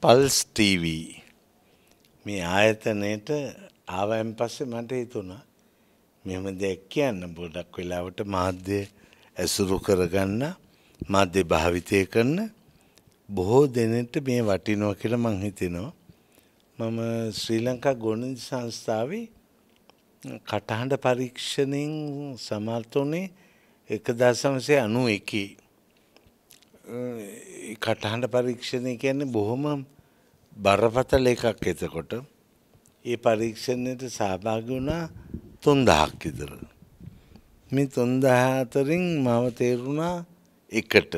Pulse TV මේ ආයතනයට ආවයන් පස්සේ මට හිතුණා මෙහෙම දෙයක් කියන්න පොඩක් වෙලාවට මාධ්‍ය ඇසුරු කරගන්න මාධ්‍ය භාවිතය කරන බොහෝ දෙනෙට මේ වටිනවා කියලා මං හිතෙනවා මම ශ්‍රී ලංකා ගොණිත සංස්ථාවේ කටහඬ පරීක්ෂණයෙන් සමර්ථුනේ 1991 කටහඬ පරීක්ෂණය කියන්නේ බොහොම බරපතල එකක් එතකොට. ඒ පරීක්ෂණයට සහභාගි වුණා 3000ක් විතර. මේ 3000 අතරින් මම තේරුණා එකට.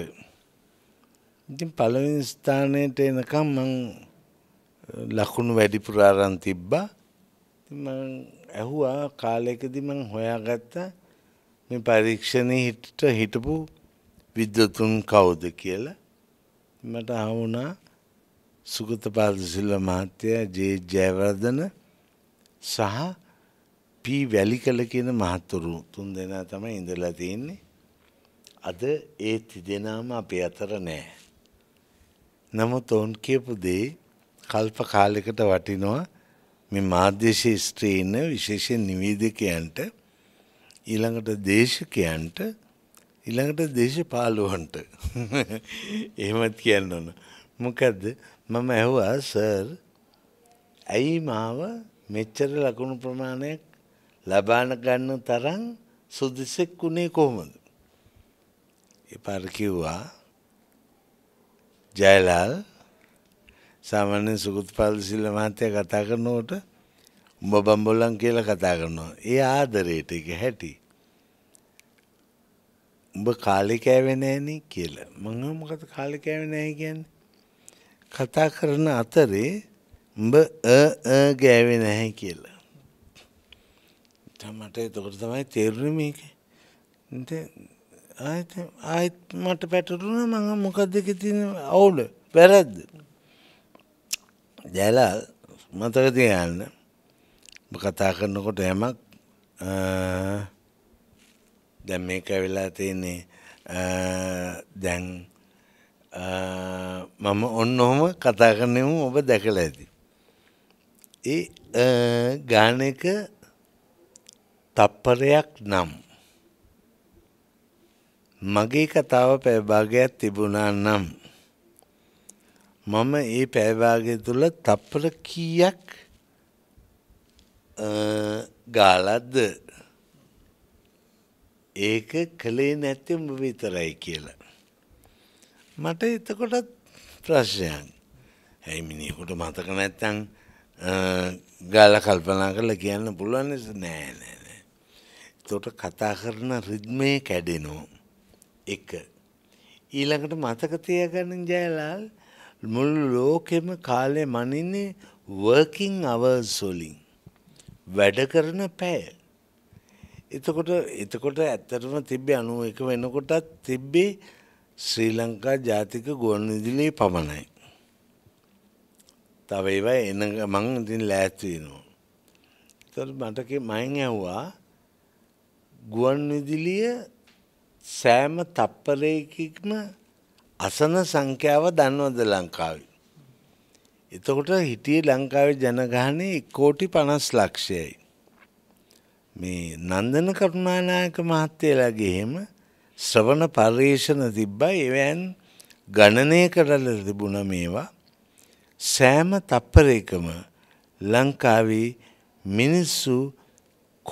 ඉතින් පළවෙනි ස්ථානයට එනකම් මං ලකුණු වැඩිපුර අරන් තිබ්බා. ඉතින් මං ඇහුවා කාලයකදී මං හොයාගත්ත මේ පරීක්ෂණේ හිටට හිටපු විද්වතුන් කවුද කියලා මට හවුනා සුගතපාද සිල්ල මහත්තයා ජේ ජයවර්ධන සහ පී වැලිකල කියන මහත්තුරු තුන් දෙනා තමයි ඉඳලා තියෙන්නේ. අද ඒ තිදෙනාම අපේ අතර නෑ. නමුත් ඔවුන් කියපු දේ කල්ප කාලෙකට වටිනවා මේ මාධ්‍යශී ස්ත්‍රීන විශේෂ නිවේදකයන්ට ඊළඟට දේශකයන්ට ඊළඟට දේශපාලුවන්ට එහෙමත් කියන්න ඕන. මොකද්ද මම ඇහුවා සර් ඇයි මාව මෙච්චර ලකුණු ප්‍රමාණයක් ලබාන ගන්න තරම් සුදුසෙක් වුණේ කොහොමද? එපාර කිව්වා ජයලාල් සාමාන්‍ය සුගතපාල සිල්ල මහත්තයා කතා කරනකොට උඹ බම්බොලන් කියලා කතා කරනවා. ඒ ආදරයට ඒක හැටි. ඔබ කාලෙ කෑවේ නෑනේ කියලා. මම මොකද කාලෙ කෑවේ නැහැ කියන්නේ? කතා කරන අතරේ උඹ අ අ ගෑවේ නැහැ කියලා. මට එතකොට තමයි තේරුනේ මේක. ආයත ආයත් මට පැටරුණා මම මොකද්ද තියෙන අවුල වැරද්ද. ජයලාල් මතක තියාගන්න. කතා කරනකොට යමක් දැන් මේක වෙලා තියෙන්නේ දැන් මම ඔන්න ඔහොම කතා කරනෙමු ඔබ දැකලා ඇති. ඒ ගාන එක තප්පරයක් නම් මගේ කතාව පැයභාගයක් තිබුණා නම් මම ඒ පැයභාගය තුළ තප්පර කීයක් ගාලද්ද ඒක කළේ නැත්තේ උඹ විතරයි කියලා. මට එතකොටත් ප්‍රශ්නයක්. ඇයි මිනිහෙකුට මතක නැත්තම් ගාලා කල්පනා කරලා කියන්න පුළුවන් නෑ නෑ නෑ. එතකොට කතා කරන රිද්මේ කැඩෙනවා. එක. ඊළඟට මතක තියාගන්න ජයලාල් මුළු ලෝකෙම කාලේ මනින්නේ working hours වලින්. වැඩ කරන පැය. එතකොට එතකොට ඇත්තටම තිබ්බේ අනුව එක වෙනකොටත් තිබ්බේ ශ්‍රී ලංකා ජාතික ගුවන් විදුලියේ පමණයි. තව ඒවා එන මං ඉතින් ලෑස්ති වෙනවා. ඒතකොට මට මයින් ඇහුවා ගුවන් විදුලිය සෑම තප්පරයකින්ම අසන සංඛ්‍යාව දන්නවද ලංකාවේ? එතකොට හිටියේ ලංකාවේ ජනගහනය 1 කෝටි 50 ලක්ෂයයි. මේ නන්දන කරුණානායක මහත්තයලාගේ එහෙම ශ්‍රවණ පර්යේෂණ තිබ්බයි එවැන් ගණනය කරල තිබුණ මේවා සෑම තප්පරයකම ලංකාවේ මිනිස්සු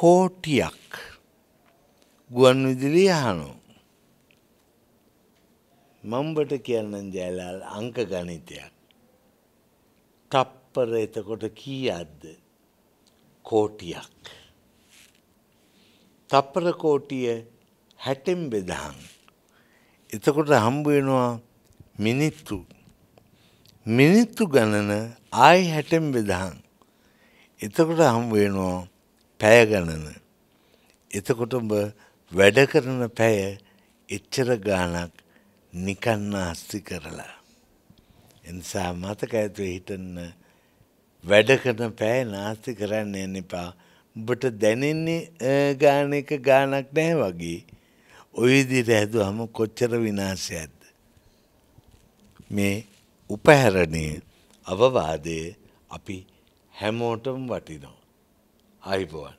කෝටියක් ගුවන් විදිලි යහනෝ. මම්බට කියන්නන් ජයලාල් අංක ගණිතයක්. තප්පර එතකොට කී අද්ද කෝටියක්. තප්පර කෝටිය 60න් බෙදහන්. එතකොට හම්බ වෙනවා මිනිත්තු. මිනිත්තු ගණන ආයි 60න් බෙදහන්. එතකොට හම්බ වෙනවා පැය ගණන. එතකොට ඔබ වැඩ කරන පැය එච්චර ගාණක් නිකන් ආස්ති කරලා. එනිසා මතක ඇතුව හිතන්න වැඩ කරන පැය නාස්ති කරන්න එන්න එපා. උඹට දැනෙන්නේ ගාන එක ගානක් නැහැ වගේ. ඔය විදිහට හැදුවම කොච්චර විනාශයක්ද? මේ උපහැරණේ අවවාදයේ අපි හැමෝටම වටිනවා. ආයිබෝවන්